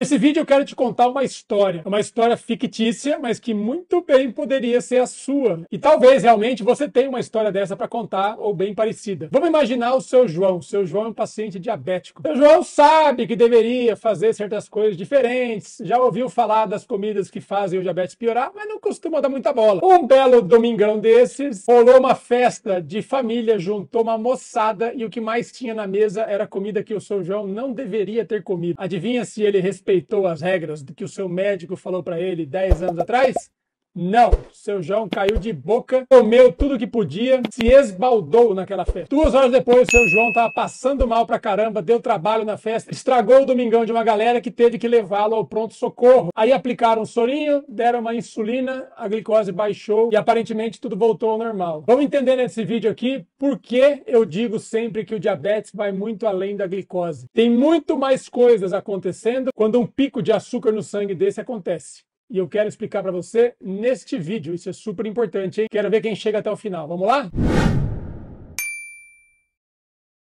Nesse vídeo eu quero te contar uma história, uma história fictícia, mas que muito bem poderia ser a sua. E talvez realmente você tenha uma história dessa para contar ou bem parecida. Vamos imaginar o seu João. O seu João é um paciente diabético. O seu João sabe que deveria fazer certas coisas diferentes, já ouviu falar das comidas que fazem o diabetes piorar, mas não costuma dar muita bola. Um belo domingão desses, rolou uma festa de família, juntou uma moçada e o que mais tinha na mesa era comida que o seu João não deveria ter comido. Adivinha se ele respeitou respeitou as regras que o seu médico falou para ele 10 anos atrás? Não, seu João caiu de boca, comeu tudo que podia, se esbaldou naquela festa. Duas horas depois, seu João estava passando mal pra caramba, deu trabalho na festa, estragou o domingão de uma galera que teve que levá-lo ao pronto-socorro. Aí aplicaram um sorinho, deram uma insulina, a glicose baixou e aparentemente tudo voltou ao normal. Vamos entender nesse vídeo aqui por que eu digo sempre que o diabetes vai muito além da glicose. Tem muito mais coisas acontecendo quando um pico de açúcar no sangue desse acontece e eu quero explicar para você neste vídeo. Isso é super importante, hein? Quero ver quem chega até o final. Vamos lá?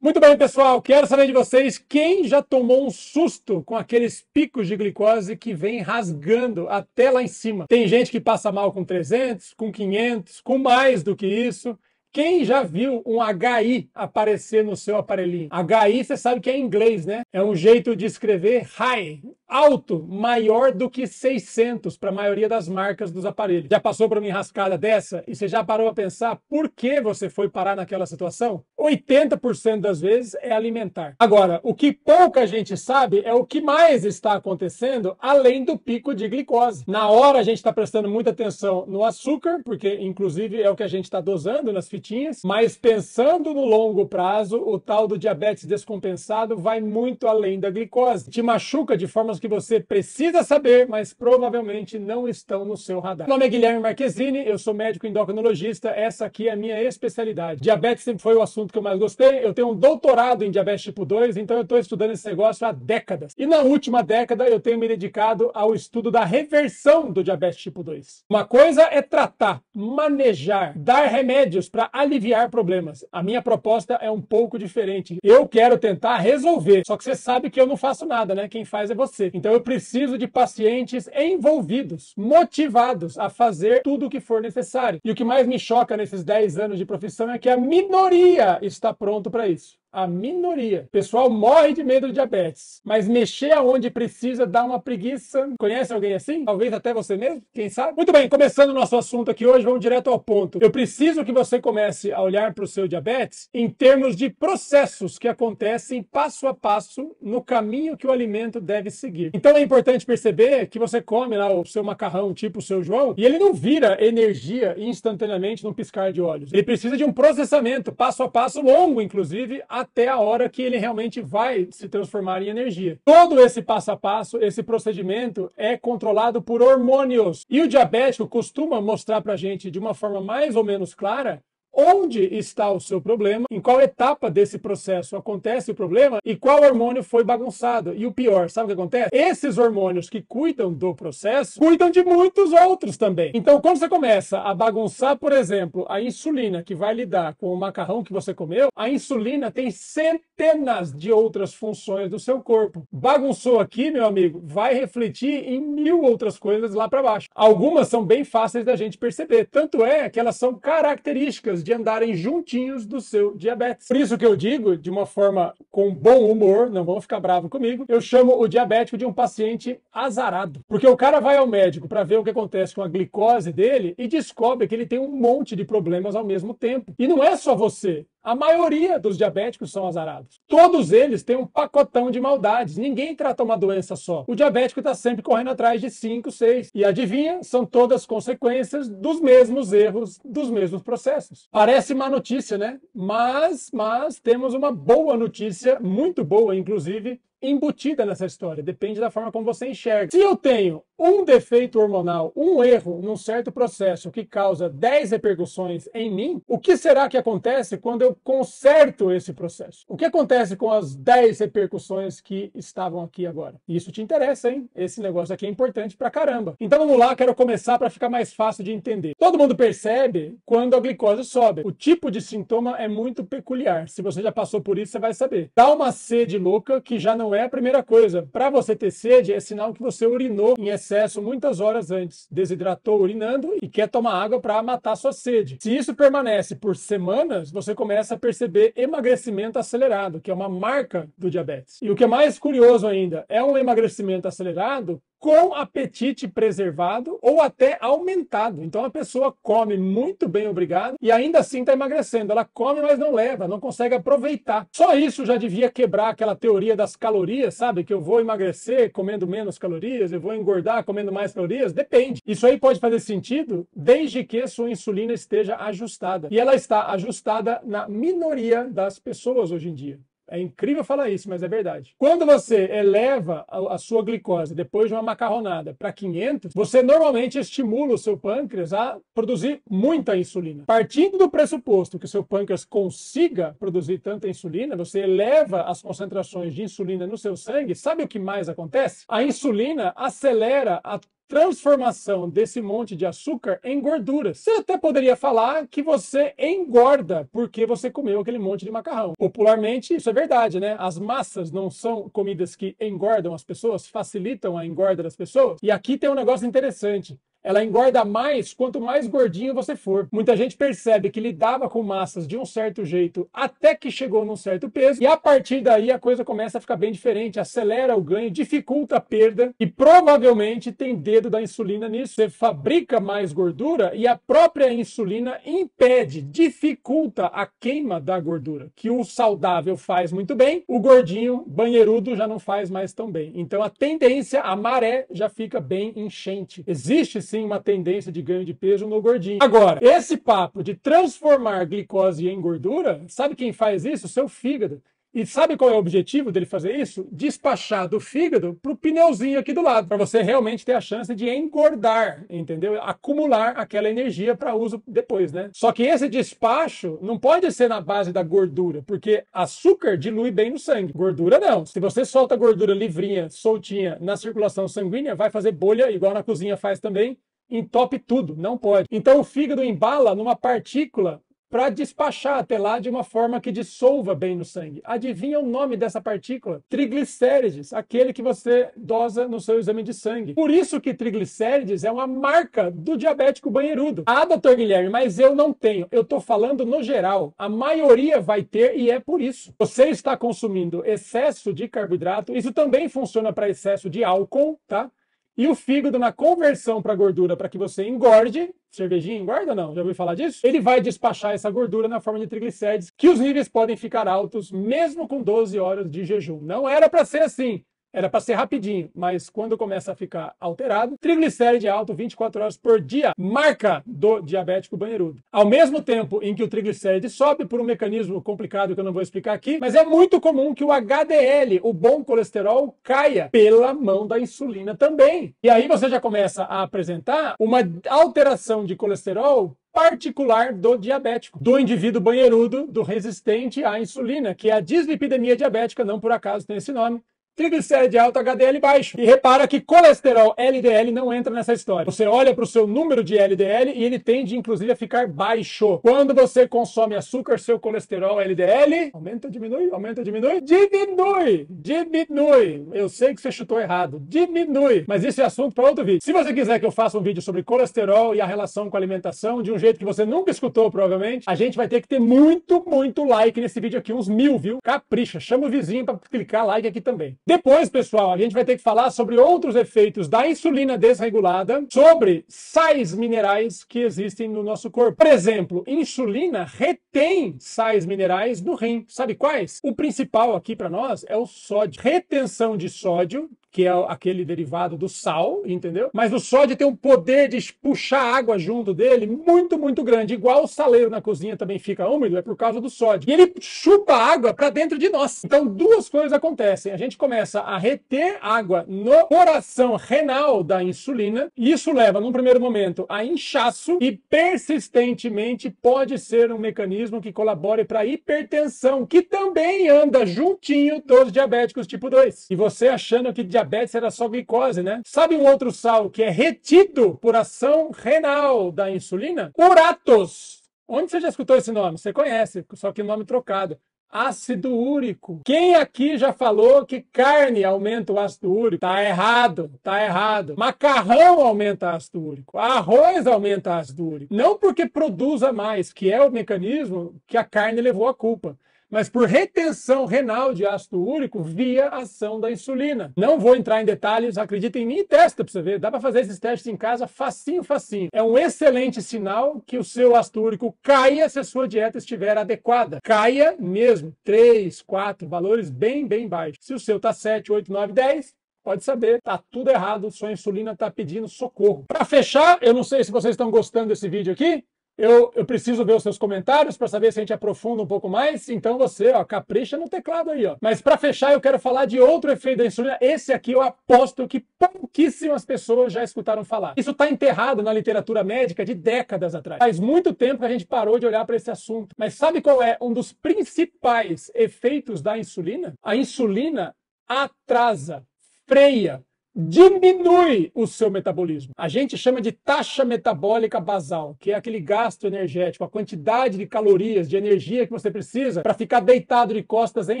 Muito bem, pessoal. Quero saber de vocês quem já tomou um susto com aqueles picos de glicose que vem rasgando até lá em cima. Tem gente que passa mal com 300, com 500, com mais do que isso. Quem já viu um HI aparecer no seu aparelhinho? HI, você sabe que é em inglês, né? É um jeito de escrever high, alto maior do que 600 para a maioria das marcas dos aparelhos. Já passou por uma enrascada dessa e você já parou a pensar por que você foi parar naquela situação? 80% das vezes é alimentar. Agora, o que pouca gente sabe é o que mais está acontecendo além do pico de glicose. Na hora a gente está prestando muita atenção no açúcar, porque inclusive é o que a gente está dosando nas fitinhas, mas pensando no longo prazo, o tal do diabetes descompensado vai muito além da glicose. Te machuca de formas que você precisa saber, mas provavelmente não estão no seu radar. Meu nome é Guilherme Marquezine, eu sou médico endocrinologista, essa aqui é a minha especialidade. Diabetes sempre foi o assunto que eu mais gostei. Eu tenho um doutorado em diabetes tipo 2, então eu estou estudando esse negócio há décadas. E na última década eu tenho me dedicado ao estudo da reversão do diabetes tipo 2. Uma coisa é tratar, manejar, dar remédios para aliviar problemas. A minha proposta é um pouco diferente. Eu quero tentar resolver, só que você sabe que eu não faço nada, né? Quem faz é você acontecer. Então eu preciso de pacientes envolvidos, motivados a fazer tudo o que for necessário. E o que mais me choca nesses 10 anos de profissão é que a minoria está pronto para isso a minoria. O pessoal morre de medo de diabetes, mas mexer aonde precisa dá uma preguiça. Conhece alguém assim? Talvez até você mesmo, quem sabe? Muito bem, começando o nosso assunto aqui hoje, vamos direto ao ponto. Eu preciso que você comece a olhar para o seu diabetes em termos de processos que acontecem passo a passo no caminho que o alimento deve seguir. Então é importante perceber que você come lá o seu macarrão tipo o seu João e ele não vira energia instantaneamente num piscar de olhos. Ele precisa de um processamento passo a passo longo, inclusive, a até a hora que ele realmente vai se transformar em energia. Todo esse passo a passo, esse procedimento é controlado por hormônios. E o diabético costuma mostrar para gente de uma forma mais ou menos clara onde está o seu problema, em qual etapa desse processo acontece o problema e qual hormônio foi bagunçado. E o pior, sabe o que acontece? Esses hormônios que cuidam do processo cuidam de muitos outros também. Então, quando você começa a bagunçar, por exemplo, a insulina que vai lidar com o macarrão que você comeu, a insulina tem centenas centenas de outras funções do seu corpo. Bagunçou aqui, meu amigo, vai refletir em mil outras coisas lá para baixo. Algumas são bem fáceis da gente perceber, tanto é que elas são características de andarem juntinhos do seu diabetes. Por isso que eu digo, de uma forma com bom humor, não vão ficar bravo comigo, eu chamo o diabético de um paciente azarado. Porque o cara vai ao médico para ver o que acontece com a glicose dele e descobre que ele tem um monte de problemas ao mesmo tempo. E não é só você. A maioria dos diabéticos são azarados. Todos eles têm um pacotão de maldades. Ninguém trata uma doença só. O diabético está sempre correndo atrás de 5, 6. E adivinha? São todas consequências dos mesmos erros, dos mesmos processos. Parece má notícia, né? Mas, mas temos uma boa notícia, muito boa, inclusive, embutida nessa história, depende da forma como você enxerga. Se eu tenho um defeito hormonal, um erro num certo processo que causa 10 repercussões em mim, o que será que acontece quando eu conserto esse processo? O que acontece com as 10 repercussões que estavam aqui agora? Isso te interessa, hein? Esse negócio aqui é importante pra caramba. Então vamos lá, quero começar para ficar mais fácil de entender. Todo mundo percebe quando a glicose sobe. O tipo de sintoma é muito peculiar. Se você já passou por isso, você vai saber. Dá uma sede louca que já não é não é a primeira coisa. Para você ter sede, é sinal que você urinou em excesso muitas horas antes, desidratou urinando e quer tomar água para matar sua sede. Se isso permanece por semanas, você começa a perceber emagrecimento acelerado, que é uma marca do diabetes. E o que é mais curioso ainda, é um emagrecimento acelerado com apetite preservado ou até aumentado. Então a pessoa come muito bem, obrigado, e ainda assim está emagrecendo. Ela come, mas não leva, não consegue aproveitar. Só isso já devia quebrar aquela teoria das calorias, sabe? Que eu vou emagrecer comendo menos calorias, eu vou engordar comendo mais calorias. Depende. Isso aí pode fazer sentido desde que sua insulina esteja ajustada. E ela está ajustada na minoria das pessoas hoje em dia. É incrível falar isso, mas é verdade. Quando você eleva a, a sua glicose depois de uma macarronada para 500, você normalmente estimula o seu pâncreas a produzir muita insulina. Partindo do pressuposto que o seu pâncreas consiga produzir tanta insulina, você eleva as concentrações de insulina no seu sangue. Sabe o que mais acontece? A insulina acelera a transformação desse monte de açúcar em gordura. Você até poderia falar que você engorda porque você comeu aquele monte de macarrão. Popularmente, isso é verdade, né? As massas não são comidas que engordam as pessoas, facilitam a engorda das pessoas. E aqui tem um negócio interessante ela engorda mais quanto mais gordinho você for. Muita gente percebe que lidava com massas de um certo jeito até que chegou num certo peso, e a partir daí a coisa começa a ficar bem diferente, acelera o ganho, dificulta a perda, e provavelmente tem dedo da insulina nisso. Você fabrica mais gordura e a própria insulina impede, dificulta a queima da gordura, que o saudável faz muito bem, o gordinho, banheirudo, já não faz mais tão bem. Então a tendência, a maré, já fica bem enchente. Existe sim uma tendência de ganho de peso no gordinho. Agora, esse papo de transformar glicose em gordura, sabe quem faz isso? O seu fígado. E sabe qual é o objetivo dele fazer isso? Despachar do fígado para o pneuzinho aqui do lado, para você realmente ter a chance de engordar, entendeu? Acumular aquela energia para uso depois, né? Só que esse despacho não pode ser na base da gordura, porque açúcar dilui bem no sangue. Gordura não. Se você solta gordura livrinha, soltinha na circulação sanguínea, vai fazer bolha igual na cozinha faz também entope tudo, não pode. Então o fígado embala numa partícula para despachar até lá de uma forma que dissolva bem no sangue. Adivinha o nome dessa partícula? Triglicérides, aquele que você dosa no seu exame de sangue. Por isso que triglicérides é uma marca do diabético banheirudo. Ah, doutor Guilherme, mas eu não tenho. Eu estou falando no geral. A maioria vai ter e é por isso. Você está consumindo excesso de carboidrato, isso também funciona para excesso de álcool, tá? E o fígado, na conversão para gordura, para que você engorde, cervejinha engorda ou não? Já ouviu falar disso? Ele vai despachar essa gordura na forma de triglicérides, que os níveis podem ficar altos mesmo com 12 horas de jejum. Não era para ser assim. Era para ser rapidinho, mas quando começa a ficar alterado, triglicéride alto 24 horas por dia, marca do diabético banheirudo. Ao mesmo tempo em que o triglicéride sobe por um mecanismo complicado que eu não vou explicar aqui, mas é muito comum que o HDL, o bom colesterol, caia pela mão da insulina também. E aí você já começa a apresentar uma alteração de colesterol particular do diabético, do indivíduo banheirudo, do resistente à insulina, que é a dislipidemia diabética, não por acaso tem esse nome, triglicéride alto, HDL baixo. E repara que colesterol LDL não entra nessa história. Você olha para o seu número de LDL e ele tende, inclusive, a ficar baixo. Quando você consome açúcar, seu colesterol LDL aumenta, diminui, aumenta, diminui, diminui, diminui. Eu sei que você chutou errado, diminui. Mas esse é assunto para outro vídeo. Se você quiser que eu faça um vídeo sobre colesterol e a relação com a alimentação de um jeito que você nunca escutou, provavelmente, a gente vai ter que ter muito, muito like nesse vídeo aqui, uns mil, viu? Capricha, chama o vizinho para clicar like aqui também. Depois, pessoal, a gente vai ter que falar sobre outros efeitos da insulina desregulada, sobre sais minerais que existem no nosso corpo. Por exemplo, insulina retém sais minerais no rim. Sabe quais? O principal aqui para nós é o sódio. Retenção de sódio, que é aquele derivado do sal, entendeu? Mas o sódio tem um poder de puxar água junto dele muito, muito grande. Igual o saleiro na cozinha também fica úmido, é por causa do sódio. E ele chupa água para dentro de nós. Então, duas coisas acontecem. A gente começa a reter água no coração renal da insulina, e isso leva, num primeiro momento, a inchaço e persistentemente pode ser um mecanismo que colabore para hipertensão, que também anda juntinho dos diabéticos tipo 2. E você achando que diabetes diabetes era só glicose, né? Sabe um outro sal que é retido por ação renal da insulina? Uratos. Onde você já escutou esse nome? Você conhece, só que nome trocado ácido úrico. Quem aqui já falou que carne aumenta o ácido úrico? Tá errado, tá errado. Macarrão aumenta ácido úrico, arroz aumenta ácido úrico. Não porque produza mais, que é o mecanismo que a carne levou a culpa, mas por retenção renal de ácido úrico via ação da insulina. Não vou entrar em detalhes, acredita em mim e testa para você ver. Dá para fazer esses testes em casa facinho, facinho. É um excelente sinal que o seu ácido úrico caia se a sua dieta estiver adequada. Caia mesmo, 3, 4, valores bem, bem baixos. Se o seu tá 7, 8, 9, 10, pode saber, tá tudo errado, sua insulina tá pedindo socorro. Para fechar, eu não sei se vocês estão gostando desse vídeo aqui, eu, eu preciso ver os seus comentários para saber se a gente aprofunda um pouco mais. Então você, ó, capricha no teclado aí, ó. Mas para fechar, eu quero falar de outro efeito da insulina. Esse aqui eu aposto que pouquíssimas pessoas já escutaram falar. Isso está enterrado na literatura médica de décadas atrás. Faz muito tempo que a gente parou de olhar para esse assunto. Mas sabe qual é um dos principais efeitos da insulina? A insulina atrasa, freia diminui o seu metabolismo. A gente chama de taxa metabólica basal, que é aquele gasto energético, a quantidade de calorias, de energia que você precisa para ficar deitado de costas em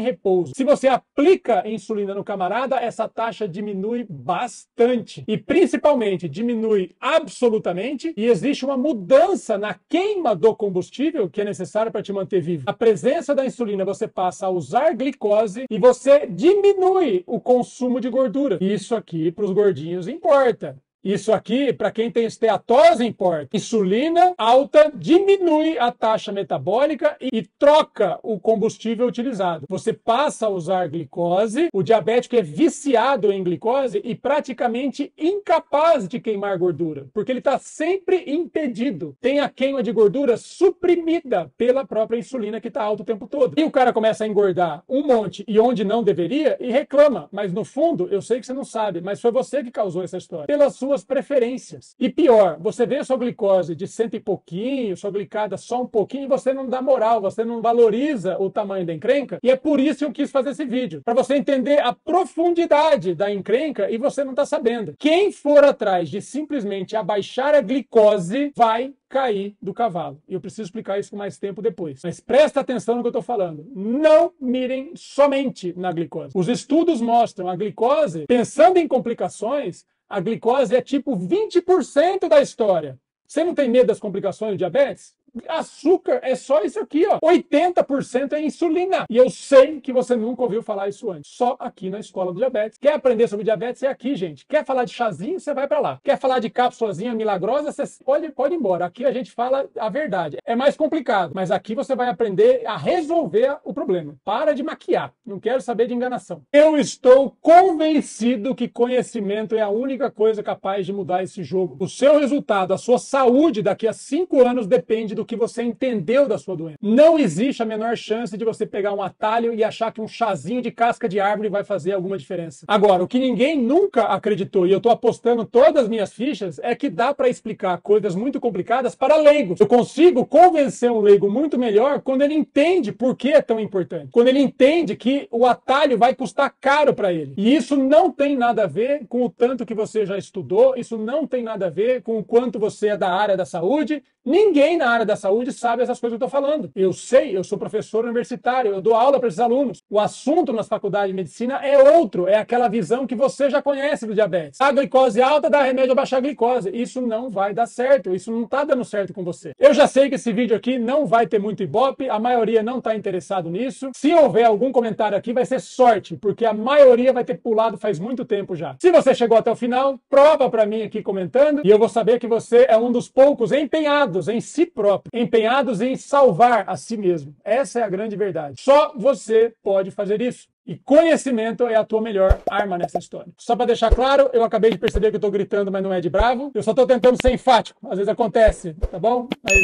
repouso. Se você aplica insulina no camarada, essa taxa diminui bastante e principalmente diminui absolutamente e existe uma mudança na queima do combustível que é necessário para te manter vivo. A presença da insulina, você passa a usar glicose e você diminui o consumo de gordura. Isso aqui e para os gordinhos importa. Isso aqui, para quem tem esteatose, importa. Insulina alta diminui a taxa metabólica e troca o combustível utilizado. Você passa a usar glicose, o diabético é viciado em glicose e praticamente incapaz de queimar gordura, porque ele está sempre impedido. Tem a queima de gordura suprimida pela própria insulina que está alta o tempo todo. E o cara começa a engordar um monte e onde não deveria e reclama. Mas no fundo, eu sei que você não sabe, mas foi você que causou essa história. Pela sua suas preferências. E pior, você vê sua glicose de cento e pouquinho, sua glicada só um pouquinho, você não dá moral, você não valoriza o tamanho da encrenca. E é por isso que eu quis fazer esse vídeo, para você entender a profundidade da encrenca e você não está sabendo. Quem for atrás de simplesmente abaixar a glicose vai cair do cavalo. E eu preciso explicar isso com mais tempo depois. Mas presta atenção no que eu estou falando. Não mirem somente na glicose. Os estudos mostram a glicose, pensando em complicações, a glicose é tipo 20% da história. Você não tem medo das complicações do diabetes? açúcar é só isso aqui, ó. 80% é insulina. E eu sei que você nunca ouviu falar isso antes. Só aqui na escola do diabetes. Quer aprender sobre diabetes? É aqui, gente. Quer falar de chazinho? Você vai para lá. Quer falar de cápsulazinha milagrosa? Você pode, pode ir embora. Aqui a gente fala a verdade. É mais complicado, mas aqui você vai aprender a resolver o problema. Para de maquiar. Não quero saber de enganação. Eu estou convencido que conhecimento é a única coisa capaz de mudar esse jogo. O seu resultado, a sua saúde daqui a cinco anos depende do do que você entendeu da sua doença. Não existe a menor chance de você pegar um atalho e achar que um chazinho de casca de árvore vai fazer alguma diferença. Agora, o que ninguém nunca acreditou, e eu estou apostando todas as minhas fichas, é que dá para explicar coisas muito complicadas para leigos. Eu consigo convencer um leigo muito melhor quando ele entende por que é tão importante. Quando ele entende que o atalho vai custar caro para ele. E isso não tem nada a ver com o tanto que você já estudou, isso não tem nada a ver com o quanto você é da área da saúde, Ninguém na área da saúde sabe essas coisas que eu estou falando. Eu sei, eu sou professor universitário, eu dou aula para esses alunos. O assunto nas faculdades de medicina é outro, é aquela visão que você já conhece do diabetes. A glicose alta dá remédio a baixar a glicose. Isso não vai dar certo, isso não está dando certo com você. Eu já sei que esse vídeo aqui não vai ter muito ibope, a maioria não está interessado nisso. Se houver algum comentário aqui, vai ser sorte, porque a maioria vai ter pulado faz muito tempo já. Se você chegou até o final, prova para mim aqui comentando e eu vou saber que você é um dos poucos empenhados empenhados em si próprio, empenhados em salvar a si mesmo. Essa é a grande verdade. Só você pode fazer isso. E conhecimento é a tua melhor arma nessa história. Só para deixar claro, eu acabei de perceber que eu tô gritando, mas não é de bravo. Eu só tô tentando ser enfático. Às vezes acontece, tá bom? Mas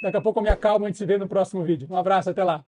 daqui a pouco eu me acalmo e a gente se vê no próximo vídeo. Um abraço, até lá.